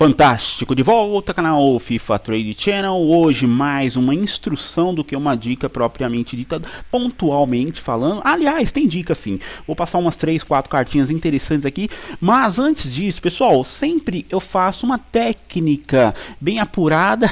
Fantástico, de volta canal FIFA Trade Channel, hoje mais uma instrução do que uma dica propriamente dita, pontualmente falando, aliás tem dica sim, vou passar umas 3, 4 cartinhas interessantes aqui, mas antes disso pessoal, sempre eu faço uma técnica bem apurada,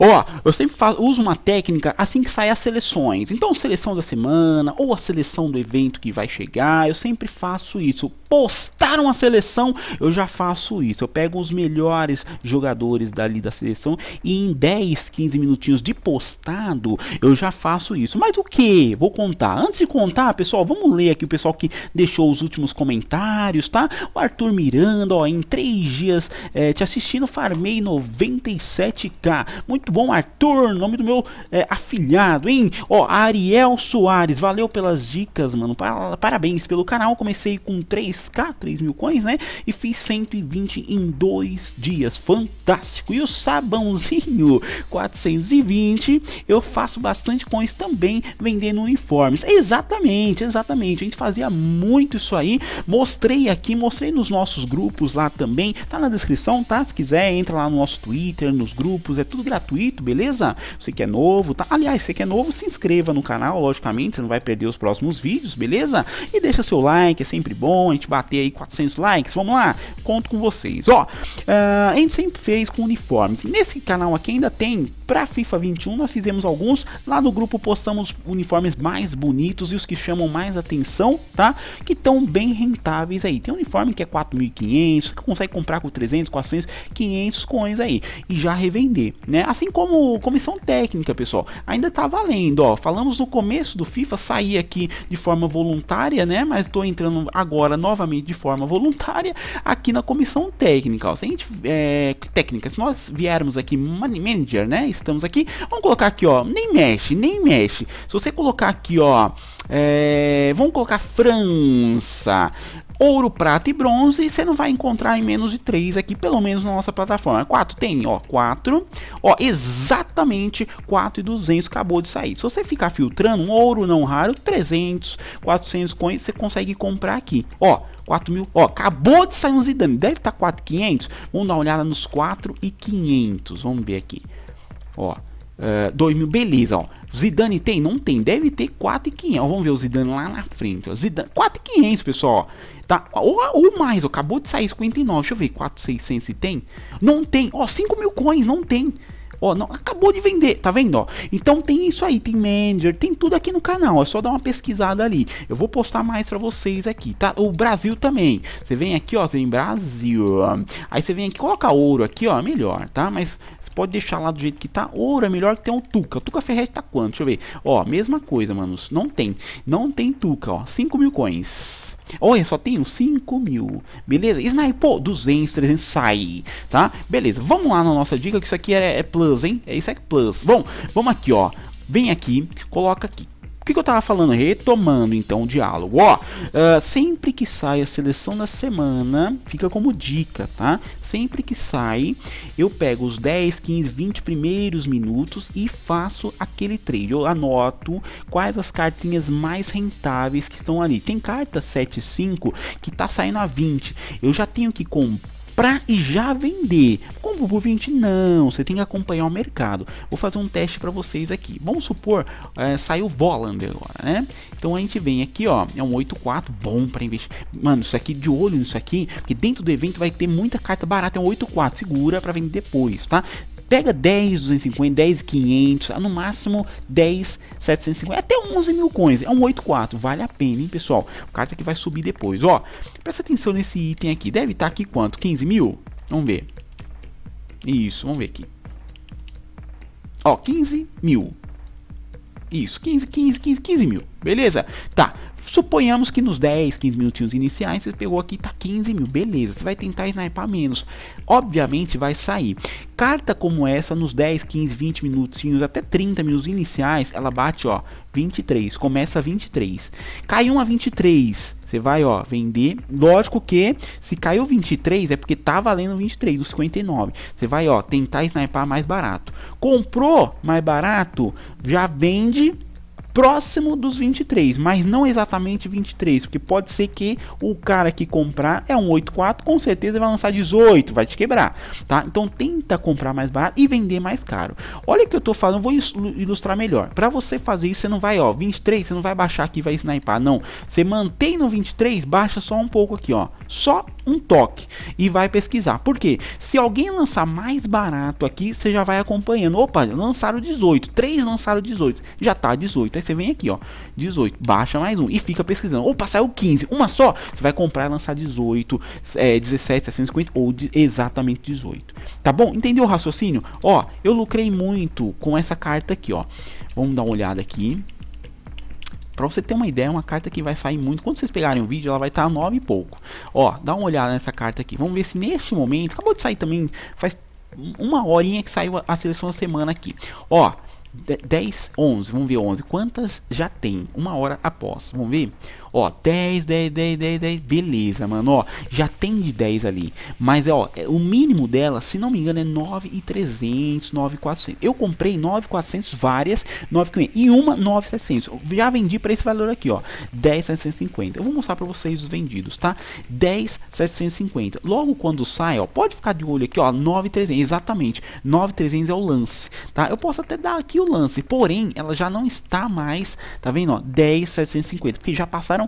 ó, eu sempre faço, uso uma técnica assim que saem as seleções, então seleção da semana ou a seleção do evento que vai chegar, eu sempre faço isso, post montar uma seleção, eu já faço isso. Eu pego os melhores jogadores dali da seleção e em 10, 15 minutinhos de postado, eu já faço isso. Mas o que? Vou contar. Antes de contar, pessoal, vamos ler aqui o pessoal que deixou os últimos comentários, tá? O Arthur Miranda, ó, em 3 dias é, te assistindo, farmei 97k. Muito bom, Arthur, nome do meu é, afilhado, hein? Ó, Ariel Soares, valeu pelas dicas, mano. Parabéns pelo canal. Comecei com 3k, 3 3 mil coins, né? E fiz 120 em dois dias, fantástico. E o sabãozinho, 420, eu faço bastante coins também vendendo uniformes. Exatamente, exatamente. A gente fazia muito isso aí. Mostrei aqui, mostrei nos nossos grupos lá também. Tá na descrição, tá? Se quiser, entra lá no nosso Twitter, nos grupos, é tudo gratuito, beleza? Você que é novo, tá? Aliás, você que é novo, se inscreva no canal, logicamente, você não vai perder os próximos vídeos, beleza? E deixa seu like, é sempre bom a gente bater aí 400 likes, vamos lá, conto com vocês. Ó, uh, a gente sempre fez com uniformes. Nesse canal aqui ainda tem para FIFA 21 nós fizemos alguns, lá no grupo postamos uniformes mais bonitos e os que chamam mais atenção, tá? Que estão bem rentáveis aí. Tem um uniforme que é 4.500, que consegue comprar com 300, 400, 500 coins aí e já revender, né? Assim como comissão técnica, pessoal. Ainda tá valendo, ó. Falamos no começo do FIFA, sair aqui de forma voluntária, né? Mas tô entrando agora novamente de forma forma voluntária aqui na comissão técnica. Ó. Se a gente, é, técnica, se nós viermos aqui money manager, né? Estamos aqui, vamos colocar aqui, ó, nem mexe, nem mexe. Se você colocar aqui, ó, é, vamos colocar França, Ouro, prata e bronze, você não vai encontrar em menos de 3 aqui, pelo menos na nossa plataforma. 4 tem, ó, 4. Ó, exatamente 4,200 acabou de sair. Se você ficar filtrando, um ouro não raro, 300, 400 coins, você consegue comprar aqui. Ó, 4 mil, ó, acabou de sair um Zidane, deve estar tá 4,500. Vamos dar uma olhada nos 4,500, vamos ver aqui. Ó, 2 é, 2000, beleza, ó. Zidane tem? Não tem. Deve ter 4,500. Vamos ver o Zidane lá na frente, ó. Zidane, 4,500, pessoal, Tá? Ou, ou mais, ó. Acabou de sair 59. Deixa eu ver, 4,600 se tem? Não tem. Ó, 5 mil coins, não tem. Ó, não, acabou de vender, tá vendo, ó? Então tem isso aí, tem manager, tem tudo aqui no canal, é só dar uma pesquisada ali. Eu vou postar mais para vocês aqui, tá? O Brasil também. Você vem aqui, ó, você vem Brasil. Aí você vem aqui, coloca ouro aqui, ó, melhor, tá? Mas pode deixar lá do jeito que tá. Ouro é melhor que ter um Tuca. O Tuca Ferret tá quanto? Deixa eu ver. Ó, mesma coisa, manos. Não tem. Não tem Tuca, ó. 5 mil coins. Olha, só tenho 5 mil. Beleza? Sniper, 200, 300, sai. Tá? Beleza. Vamos lá na nossa dica, que isso aqui é, é plus, hein? É, isso é plus. Bom, vamos aqui, ó. Vem aqui, coloca aqui que, que eu tava falando? Retomando então o diálogo. Ó, uh, sempre que sai a seleção da semana, fica como dica, tá? Sempre que sai, eu pego os 10, 15, 20 primeiros minutos e faço aquele trade. Eu anoto quais as cartinhas mais rentáveis que estão ali. Tem carta 7 5 que tá saindo a 20. Eu já tenho que comprar para e já vender. Como por 20 não, você tem que acompanhar o mercado. Vou fazer um teste para vocês aqui. Vamos supor, é, saiu Volander agora, né? Então a gente vem aqui, ó, é um 84 bom para investir. Mano, isso aqui de olho nisso aqui, porque dentro do evento vai ter muita carta barata, é um 84, segura para vender depois, tá? Pega 10, 250, 10, 500, no máximo 10, 750, até 11 mil coins. É um 8,4, vale a pena, hein, pessoal? O carta que vai subir depois, ó. Presta atenção nesse item aqui, deve estar tá aqui quanto? 15 mil? Vamos ver. Isso, vamos ver aqui. Ó, 15 mil. Isso, 15, 15, 15, 15 mil. Beleza? Tá, Suponhamos que nos 10, 15 minutinhos iniciais você pegou aqui tá 15 mil, beleza. Você vai tentar snipar menos. Obviamente vai sair. Carta como essa, nos 10, 15, 20 minutinhos, até 30 minutos iniciais, ela bate ó, 23, começa 23. Caiu uma 23, você vai ó, vender. Lógico que se caiu 23 é porque tá valendo 23 dos 59. Você vai ó, tentar snipar mais barato. Comprou mais barato, já vende próximo dos 23, mas não exatamente 23, porque pode ser que o cara que comprar é um 84, com certeza vai lançar 18, vai te quebrar, tá? Então tenta comprar mais barato e vender mais caro. Olha o que eu tô falando, vou ilustrar melhor. Para você fazer isso, você não vai, ó, 23, você não vai baixar aqui, vai sniper, não. Você mantém no 23, baixa só um pouco aqui, ó, só um toque e vai pesquisar. Por quê? Se alguém lançar mais barato aqui, você já vai acompanhando. Opa, lançaram 18, 3 lançaram 18, já tá 18. Aí você vem aqui, ó, 18, baixa mais um e fica pesquisando. Opa, saiu 15, uma só. Você vai comprar e lançar 18, é, 17, 750 ou de, exatamente 18. Tá bom? Entendeu o raciocínio? Ó, eu lucrei muito com essa carta aqui, ó. Vamos dar uma olhada aqui. Pra você ter uma ideia, é uma carta que vai sair muito. Quando vocês pegarem o vídeo, ela vai estar tá 9 e pouco. Ó, dá uma olhada nessa carta aqui. Vamos ver se neste momento. Acabou de sair também. Faz uma horinha que saiu a seleção da semana aqui. Ó, 10, 11, vamos ver 11. Quantas já tem? Uma hora após, vamos ver? Ó, 10, 10, 10, 10, 10. Beleza, mano. Ó, já tem de 10 ali. Mas ó, é, o mínimo dela, se não me engano, é 9,300, 9,400. Eu comprei 9,400 várias, 9,500. E uma 9,700. Já vendi pra esse valor aqui, ó. 10,750. Eu vou mostrar pra vocês os vendidos, tá? 10,750. Logo quando sai, ó, pode ficar de olho aqui, ó. 9,300. Exatamente. 9,300 é o lance, tá? Eu posso até dar aqui o lance. Porém, ela já não está mais, tá vendo, ó? 10,750. Porque já passaram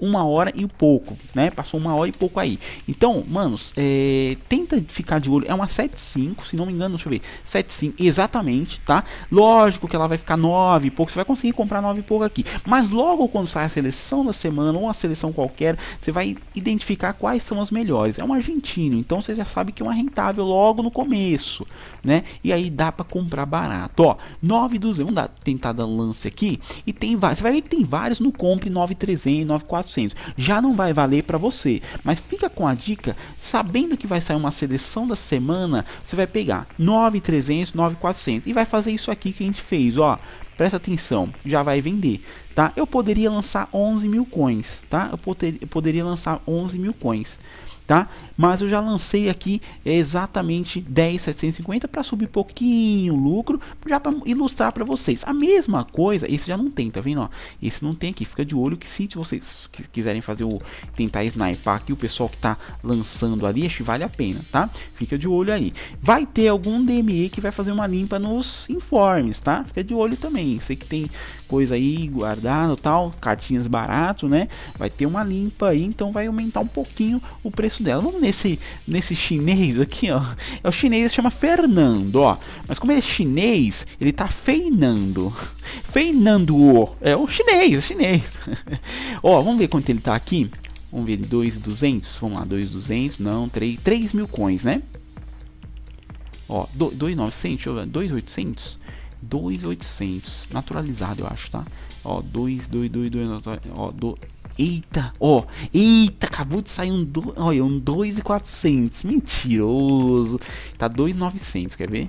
uma hora e pouco, né? Passou uma hora e pouco aí. Então, manos, é, tenta ficar de olho. É uma 7.5, se não me engano, deixa eu ver. 7.5, exatamente, tá? Lógico que ela vai ficar 9 e pouco. Você vai conseguir comprar 9 e pouco aqui. Mas logo quando sai a seleção da semana ou a seleção qualquer, você vai identificar quais são as melhores. É um argentino, então você já sabe que é uma rentável logo no começo, né? E aí dá para comprar barato. Ó, 9.200. Vamos dar, tentar dar lance aqui. E tem vários. Você vai ver que tem vários no compre 9.300, 9.400. 400. Já não vai valer para você, mas fica com a dica, sabendo que vai sair uma seleção da semana, você vai pegar 9,300, 9,400 e vai fazer isso aqui que a gente fez, ó. Presta atenção, já vai vender, tá? Eu poderia lançar 11 mil coins, tá? Eu, poder, eu poderia lançar 11 mil coins tá? Mas eu já lancei aqui exatamente 10,750 para subir pouquinho o lucro, já para ilustrar para vocês. A mesma coisa, esse já não tem, tá vendo? Ó, esse não tem aqui, fica de olho que se vocês quiserem fazer o tentar sniper aqui o pessoal que tá lançando ali, acho que vale a pena, tá? Fica de olho aí. Vai ter algum DME que vai fazer uma limpa nos informes, tá? Fica de olho também. Sei que tem coisa aí guardado, tal, cartinhas barato, né? Vai ter uma limpa aí, então vai aumentar um pouquinho o preço preço dela. Vamos nesse, nesse chinês aqui, ó. É o chinês chama Fernando, ó. Mas como ele é chinês, ele tá feinando. Feinando o. É o chinês, o chinês. ó, vamos ver quanto ele tá aqui. Vamos ver, 2,200. Vamos lá, 2,200. Não, 3, 3 mil coins, né? Ó, 2,900. 2,800. 2,800. Naturalizado, eu acho, tá? Ó, 2, 2, 2, 2, ó, 2, Eita, ó, eita, acabou de sair um, do, olha, um 2,400, mentiroso, tá 2,900, quer ver?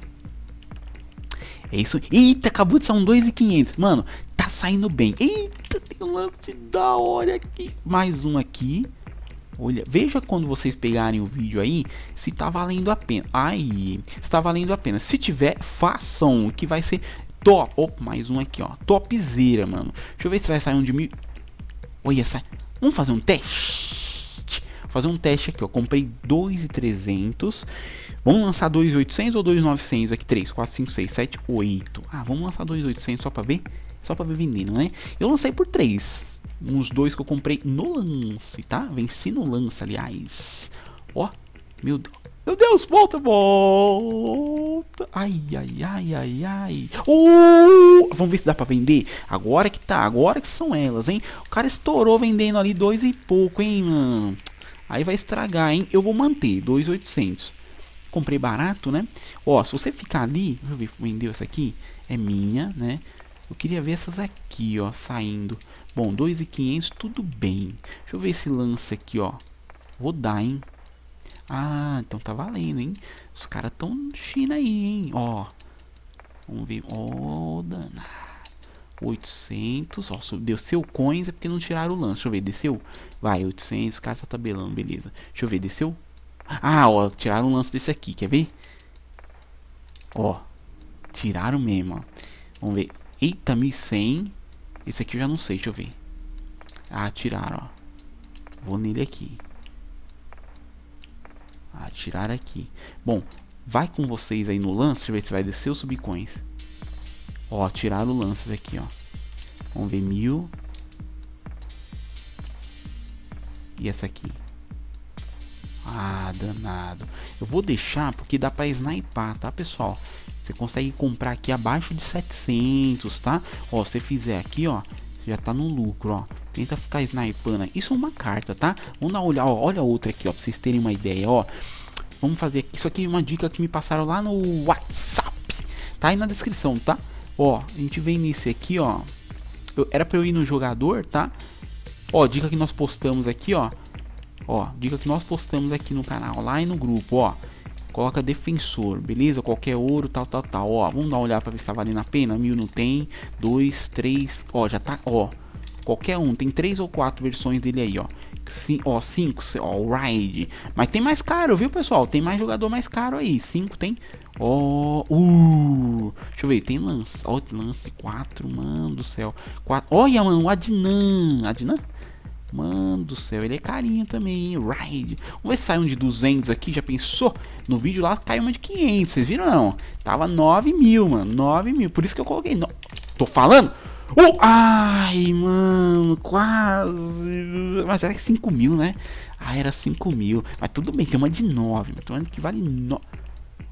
É isso, eita, acabou de sair um 2,500, mano, tá saindo bem, eita, tem um lance da hora aqui, mais um aqui, Olha, veja quando vocês pegarem o vídeo aí se tá valendo a pena. Aí, se tá valendo a pena. Se tiver, façam, que vai ser top. Opa, mais um aqui, ó. Topzera, mano. Deixa eu ver se vai sair um de mil. Olha essa. Vamos fazer um teste. Vou fazer um teste aqui, ó. Comprei 2,300. Vamos lançar 2,800 ou 2,900 aqui? 3, 4, 5, 6, 7, 8. Ah, vamos lançar 2,800 só pra ver. Só pra ver vendendo, né? Eu lancei por 3. Uns dois que eu comprei no lance, tá? Venci no lance, aliás. Ó, meu Deus. Meu Deus, volta, volta. Ai, ai, ai, ai, ai. Uh, vamos ver se dá pra vender. Agora que tá, agora que são elas, hein. O cara estourou vendendo ali dois e pouco, hein, mano. Aí vai estragar, hein. Eu vou manter, 2,800. Comprei barato, né. Ó, se você ficar ali, deixa eu ver, vendeu essa aqui. É minha, né. Eu queria ver essas aqui, ó, saindo. Bom, 2,500, tudo bem. Deixa eu ver esse lance aqui, ó. Vou dar, hein. Ah, então tá valendo, hein? Os caras tão China aí, hein? Ó. Vamos ver. Ó, oh, danado. 800. Ó, deu seu coins é porque não tiraram o lance. Deixa eu ver, desceu. Vai, 800. O cara tá tabelando, beleza. Deixa eu ver, desceu. Ah, ó, tiraram o lance desse aqui, quer ver? Ó, tiraram mesmo, ó. Vamos ver. Eita, 1100. Esse aqui eu já não sei, deixa eu ver. Ah, tiraram, ó. Vou nele aqui. Atirar aqui. Bom, vai com vocês aí no lance, deixa eu ver se vai descer os subcoins. Ó, tiraram o lances aqui, ó. Vamos ver mil. E essa aqui. Ah, danado. Eu vou deixar porque dá pra sniper, tá, pessoal? Você consegue comprar aqui abaixo de 700, tá? Ó, você fizer aqui, ó, já tá no lucro, ó. Tenta ficar snipando. Isso é uma carta, tá? Vamos dar olhar, olhada. olha outra aqui, ó, pra vocês terem uma ideia, ó. Vamos fazer aqui. Isso aqui é uma dica que me passaram lá no WhatsApp. Tá aí na descrição, tá? Ó, a gente vem nesse aqui, ó. Eu, era pra eu ir no jogador, tá? Ó, dica que nós postamos aqui, ó. Ó, dica que nós postamos aqui no canal, lá e no grupo, ó. Coloca defensor, beleza? Qualquer ouro, tal, tal, tal. Ó, vamos dar uma olhada pra ver se tá valendo a pena. Mil não tem. Dois, três. Ó, já tá, ó. Qualquer um, tem três ou quatro versões dele aí, ó. Cin ó, 5, ó, o Ride. Mas tem mais caro, viu, pessoal? Tem mais jogador mais caro aí. 5 tem. Ó, oh, uh, deixa eu ver, tem lance. Ó, oh, lance 4, mano do céu. 4. Olha, mano, o Adnan. Adnan? Mano do céu, ele é carinho também, hein? Ride. Vamos ver se sai um de 200 aqui, já pensou? No vídeo lá caiu uma de 500, vocês viram não? Tava 9 mil, mano, 9 mil. Por isso que eu coloquei... No... Tô falando? Uh, ai, mano, quase. Mas era 5 mil, né? Ah, era 5 mil. Mas tudo bem, tem uma de 9. Mas tem uma que vale 9.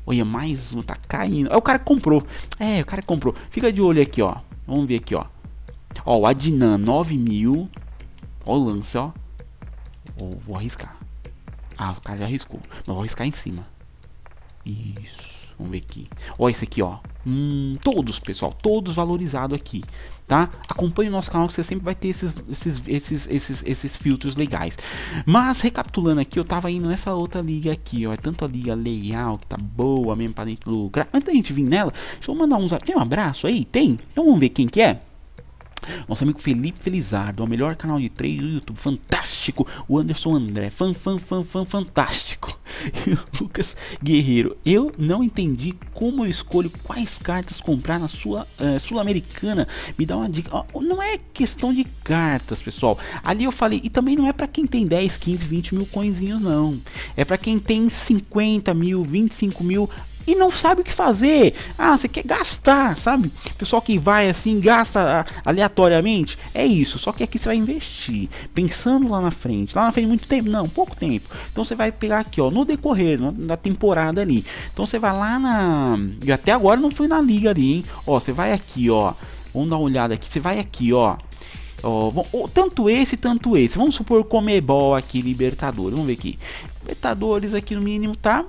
Olha, mais um, tá caindo. É, o cara comprou. É, o cara comprou. Fica de olho aqui, ó. Vamos ver aqui, ó. Ó, o Adnan, 9 mil. Ó o lance, ó. vou arriscar. Ah, o cara já arriscou. Mas vou arriscar em cima. Isso. Vamos ver aqui. Ó, esse aqui, ó. Hum, todos, pessoal, todos valorizados aqui, tá? Acompanhe o nosso canal que você sempre vai ter esses, esses, esses, esses, esses filtros legais. Mas, recapitulando aqui, eu tava indo nessa outra liga aqui, ó. É tanto a liga legal, que tá boa mesmo pra gente lucrar Antes da gente vir nela, deixa eu mandar uns... Tem um abraço aí? Tem? Então vamos ver quem que é? Nosso amigo Felipe Felizardo, o melhor canal de trade do YouTube, fantástico. O Anderson André, fã, fã, fã, fã, fantástico. E o Lucas Guerreiro, eu não entendi como eu escolho quais cartas comprar na sua uh, sul-americana. Me dá uma dica. Oh, não é questão de cartas, pessoal. Ali eu falei, e também não é para quem tem 10, 15, 20 mil coinzinhos, não. É para quem tem 50 mil, 25 mil e não sabe o que fazer. Ah, você quer gastar, sabe? Pessoal que vai assim, gasta ah, aleatoriamente, é isso. Só que aqui você vai investir, pensando lá na frente. Lá na frente, muito tempo? Não, pouco tempo. Então você vai pegar aqui, ó, no decorrer da temporada ali. Então você vai lá na. E até agora não fui na liga ali, hein? Ó, você vai aqui, ó. Vamos dar uma olhada aqui. Você vai aqui, ó. Oh, oh, tanto esse, tanto esse. Vamos supor Comebol aqui, Libertadores. Vamos ver aqui. Libertadores aqui no mínimo tá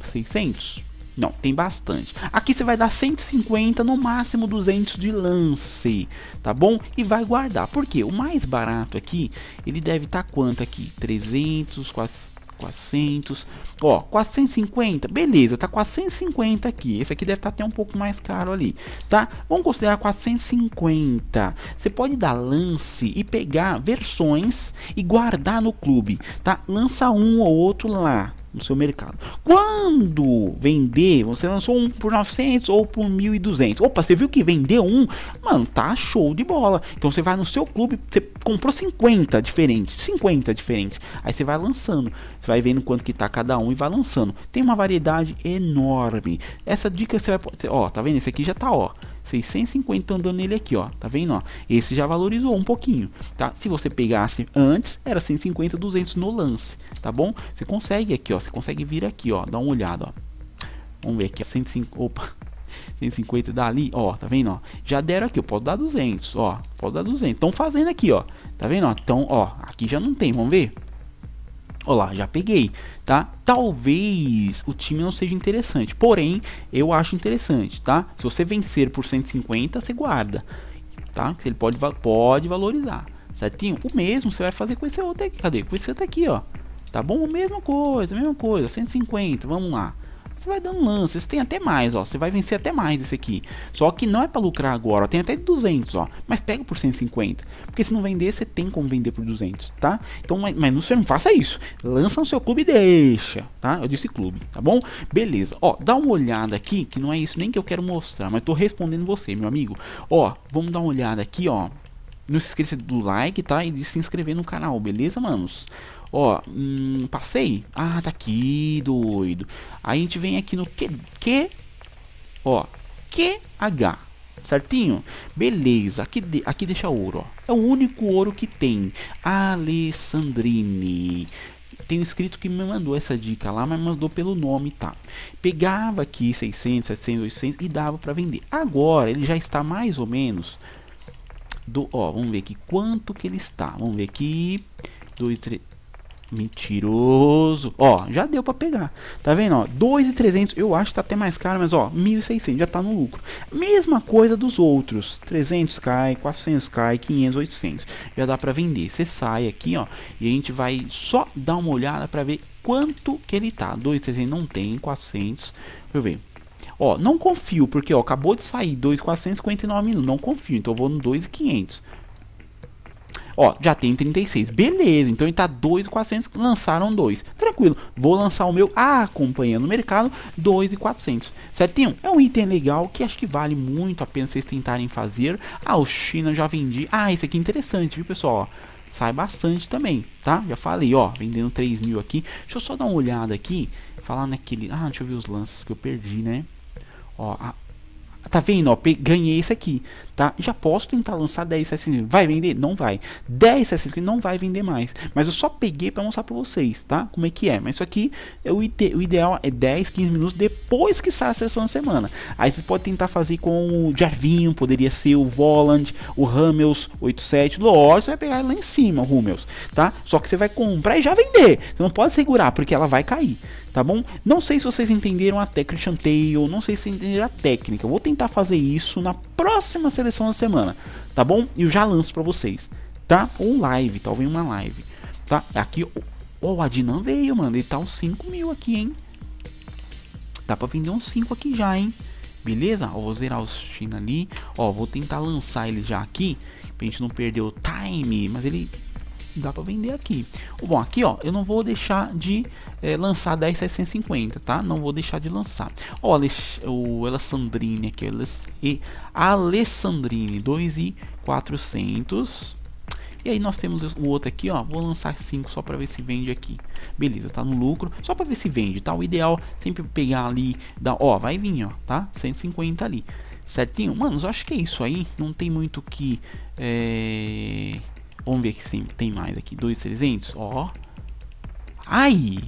600. Não, tem bastante. Aqui você vai dar 150, no máximo 200 de lance, tá bom? E vai guardar. porque O mais barato aqui, ele deve estar tá quanto aqui? 300, quase 400, ó, 450, beleza, tá 450 aqui, esse aqui deve estar tá até um pouco mais caro ali, tá? Vamos considerar 450, você pode dar lance e pegar versões e guardar no clube, tá? Lança um ou outro lá, no seu mercado. Quando vender, você lançou um por 900 ou por 1200. Opa, você viu que vendeu um? Mano, tá show de bola. Então você vai no seu clube, você comprou 50 diferentes, 50 diferentes. Aí você vai lançando, você vai vendo quanto que tá cada um e vai lançando. Tem uma variedade enorme. Essa dica você vai, ó, tá vendo? Esse aqui já tá, ó. 650 andando nele aqui, ó. Tá vendo, ó? Esse já valorizou um pouquinho, tá? Se você pegasse antes, era 150, 200 no lance, tá bom? Você consegue aqui, ó. Você consegue vir aqui, ó. Dá uma olhada, ó. Vamos ver aqui, ó. 105, opa. 150 dali, ó, tá vendo, ó? Já deram aqui, eu posso dar 200, ó. Posso dar 200. Estão fazendo aqui, ó. Tá vendo, ó? Então, ó, aqui já não tem, vamos ver. Olá, já peguei, tá? Talvez o time não seja interessante, porém eu acho interessante, tá? Se você vencer por 150, você guarda, tá? Ele pode, pode valorizar, certinho? O mesmo você vai fazer com esse outro aqui, cadê? Com esse outro aqui, ó. Tá bom? Mesma coisa, mesma coisa, 150, vamos lá. Você vai dando lances, tem até mais, ó. Você vai vencer até mais esse aqui. Só que não é para lucrar agora, ó. Tem até 200, ó. Mas pega por 150. Porque se não vender, você tem como vender por 200, tá? Então, mas, mas não, não faça isso. Lança no seu clube e deixa, tá? Eu disse clube, tá bom? Beleza. Ó, dá uma olhada aqui, que não é isso nem que eu quero mostrar, mas tô respondendo você, meu amigo. Ó, vamos dar uma olhada aqui, ó. Não se esqueça do like, tá? E de se inscrever no canal, beleza, manos? Ó, hum, passei? Ah, tá aqui, doido. Aí a gente vem aqui no Q, Q ó, QH, certinho? Beleza, aqui, de, aqui deixa ouro, ó. É o único ouro que tem. Alessandrine. Tem um escrito que me mandou essa dica lá, mas mandou pelo nome, tá? Pegava aqui 600, 700, 800 e dava para vender. Agora ele já está mais ou menos do, ó, vamos ver aqui quanto que ele está. Vamos ver aqui. 2, 3, Mentiroso. Ó, já deu pra pegar. Tá vendo, ó? 2,300, eu acho que tá até mais caro, mas ó, 1.600 já tá no lucro. Mesma coisa dos outros. 300 cai, 400 cai, 500, 800. Já dá pra vender. Você sai aqui, ó, e a gente vai só dar uma olhada pra ver quanto que ele tá. 2,300 não tem, 400. Deixa eu ver. Ó, não confio, porque ó, acabou de sair 2,459 mil, não confio, então eu vou no 2,500. Ó, já tem 36. Beleza, então ele tá 2,400. Lançaram 2. Tranquilo. Vou lançar o meu acompanhando o mercado, 2,400. Certinho? É um item legal que acho que vale muito a pena vocês tentarem fazer. Ah, o China já vendi. Ah, esse aqui é interessante, viu, pessoal? sai bastante também, tá? Já falei, ó, vendendo 3 mil aqui. Deixa eu só dar uma olhada aqui, falar naquele... Ah, deixa eu ver os lances que eu perdi, né? Ó, a tá vendo, ó, ganhei esse aqui, tá? Já posso tentar lançar 10 Assassin's Vai vender? Não vai. 10 Assassin's não vai vender mais. Mas eu só peguei para mostrar para vocês, tá? Como é que é. Mas isso aqui, é o, ide o ideal é 10, 15 minutos depois que sai a sessão de semana. Aí você pode tentar fazer com o Jarvinho, poderia ser o Voland, o Hummels 87. Lógico, você vai pegar lá em cima o Hummels, tá? Só que você vai comprar e já vender. Você não pode segurar, porque ela vai cair tá bom? Não sei se vocês entenderam até Christian Tail, não sei se vocês entenderam a técnica. Eu vou tentar fazer isso na próxima seleção da semana, tá bom? E eu já lanço para vocês, tá? Ou live, talvez uma live, tá? Aqui, ó, oh, o Adnan veio, mano, ele tá uns 5 mil aqui, hein? Dá pra vender uns 5 aqui já, hein? Beleza? Ó, vou zerar os China ali. Ó, vou tentar lançar ele já aqui. Pra gente não perder o time. Mas ele dá para vender aqui. Bom, aqui ó, eu não vou deixar de é, lançar 10,750, tá? Não vou deixar de lançar. Ó, o Alessandrine aqui, e Alessandrine, 2,400. E aí nós temos o outro aqui, ó, vou lançar 5 só para ver se vende aqui. Beleza, tá no lucro, só para ver se vende, tá? O ideal sempre pegar ali, Da, ó, vai vir, ó, tá? 150 ali. Certinho? Manos, acho que é isso aí. Não tem muito que é Vamos ver que tem mais aqui. 2,300. Ó. Ai.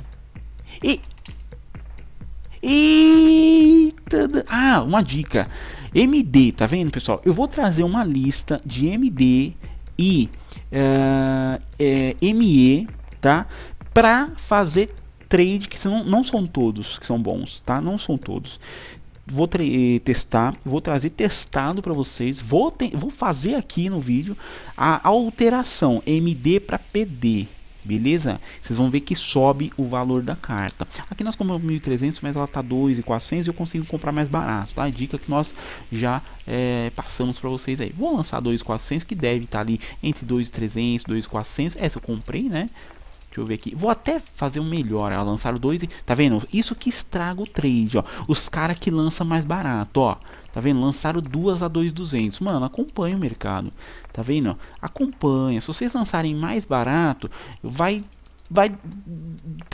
E... Eita. Ah, uma dica. MD, tá vendo, pessoal? Eu vou trazer uma lista de MD e uh, eh, é, eh, ME, tá? Pra fazer trade, que não não são todos que são bons, tá? Não são todos vou eh, testar, vou trazer testado para vocês, vou, vou fazer aqui no vídeo a alteração MD para PD, beleza? Vocês vão ver que sobe o valor da carta. Aqui nós compramos 1.300, mas ela tá 2.400 e eu consigo comprar mais barato, tá? dica que nós já é, passamos para vocês aí. Vou lançar 2.400 que deve estar tá ali entre 2.300, 2.400. Essa eu comprei, né? Deixa eu ver aqui. Vou até fazer um melhor. Ó, lançaram dois. E, tá vendo? Isso que estraga o trade, ó. Os caras que lançam mais barato, ó. Tá vendo? Lançaram duas a 2,200. Mano, acompanha o mercado. Tá vendo? Acompanha. Se vocês lançarem mais barato, vai vai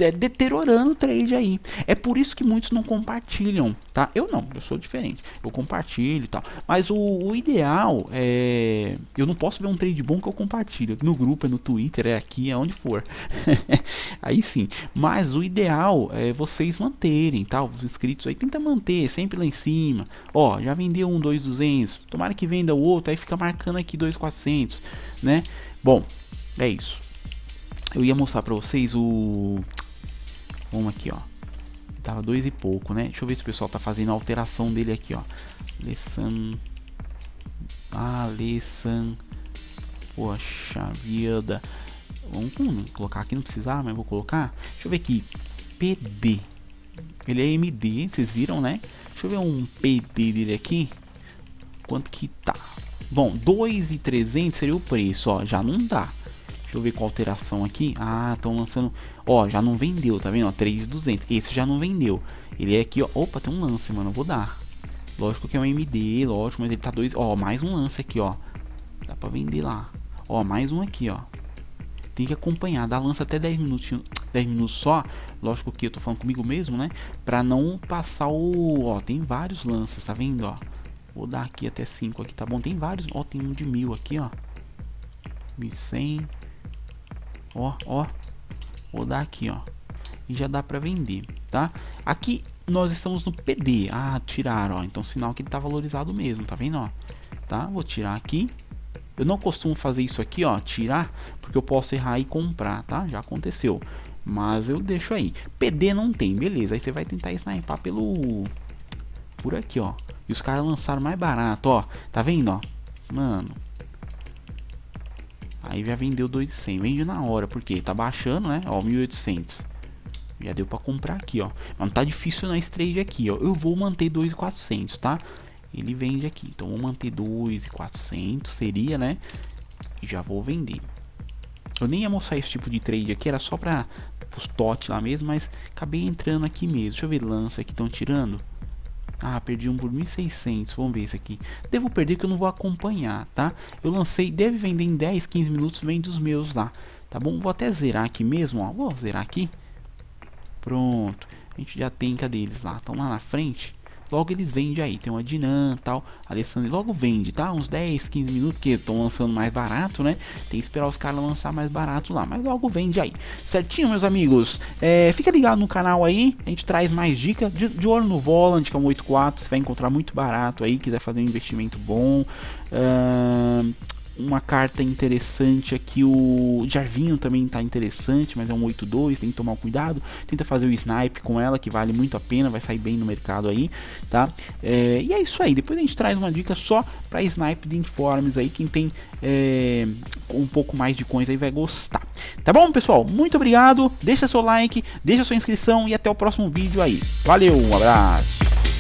é, deteriorando o trade aí. É por isso que muitos não compartilham, tá? Eu não, eu sou diferente. Eu compartilho e tal. Mas o, o, ideal é. Eu não posso ver um trade bom que eu compartilho. No grupo, é no Twitter, é aqui, é onde for. aí sim. Mas o ideal é vocês manterem, tá? Os inscritos aí, tenta manter sempre lá em cima. Ó, já vendeu um 2,200. Tomara que venda o outro, aí fica marcando aqui 2,400, né? Bom, é isso eu ia mostrar pra vocês o... Vamos aqui, ó. Tava dois e pouco, né? Deixa eu ver se o pessoal tá fazendo a alteração dele aqui, ó. Lessan... Alessan... Poxa vida... Vamos, vamos colocar aqui, não precisava, mas vou colocar. Deixa eu ver aqui. PD. Ele é MD, vocês viram, né? Deixa eu ver um PD dele aqui. Quanto que tá? Bom, 2,300 seria o preço, ó. Já não dá. Deixa eu ver qual alteração aqui. Ah, estão lançando. Ó, já não vendeu, tá vendo? Ó, 3,200. Esse já não vendeu. Ele é aqui, ó. Opa, tem um lance, mano. Eu vou dar. Lógico que é um MD, lógico, mas ele tá dois. Ó, mais um lance aqui, ó. Dá pra vender lá. Ó, mais um aqui, ó. Tem que acompanhar. Dá lança até 10 minutos 10 minutos só, lógico que eu tô falando comigo mesmo, né? Pra não passar o. Ó, tem vários lances, tá vendo? Ó, vou dar aqui até 5 aqui, tá bom? Tem vários, ó, tem um de mil aqui, ó, 1100, ó, ó. Vou dar aqui, ó. E já dá para vender, tá? Aqui nós estamos no PD. Ah, tiraram, ó. Então sinal que ele tá valorizado mesmo, tá vendo, ó? Tá? Vou tirar aqui. Eu não costumo fazer isso aqui, ó, tirar, porque eu posso errar e comprar, tá? Já aconteceu. Mas eu deixo aí. PD não tem, beleza. Aí você vai tentar snipar pelo por aqui, ó. E os caras lançaram mais barato, ó. Tá vendo, ó? Mano, Aí já vendeu 2,100. Vende na hora, porque tá baixando, né? Ó, 1.800. Já deu para comprar aqui, ó. Mas não tá difícil na trade aqui, ó. Eu vou manter 2,400, tá? Ele vende aqui. Então vou manter 2,400. Seria, né? E já vou vender. Eu nem ia mostrar esse tipo de trade aqui. Era só para os TOT lá mesmo. Mas acabei entrando aqui mesmo. Deixa eu ver lança que estão tirando. Ah, perdi um por 1.600. Vamos ver esse aqui. Devo perder que eu não vou acompanhar, tá? Eu lancei, deve vender em 10, 15 minutos, vende os meus lá. Tá bom? Vou até zerar aqui mesmo, ó. Vou zerar aqui. Pronto. A gente já tem, cadê eles lá? Estão lá na frente. Logo eles vendem aí, tem uma Dinan tal, Alessandro, logo vende, tá? Uns 10, 15 minutos que estão lançando mais barato, né? Tem que esperar os caras lançar mais barato lá, mas logo vende aí. Certinho, meus amigos? É, fica ligado no canal aí, a gente traz mais dicas de, de olho no Volant, que é um 84, você vai encontrar muito barato aí, quiser fazer um investimento bom. Uh, uma carta interessante aqui. O Jarvinho também tá interessante, mas é um 8-2, tem que tomar cuidado. Tenta fazer o snipe com ela, que vale muito a pena, vai sair bem no mercado aí, tá? É, e é isso aí. Depois a gente traz uma dica só para snipe de informes aí. Quem tem é, um pouco mais de coins aí vai gostar. Tá bom, pessoal? Muito obrigado. Deixa seu like, deixa sua inscrição e até o próximo vídeo aí. Valeu, um abraço.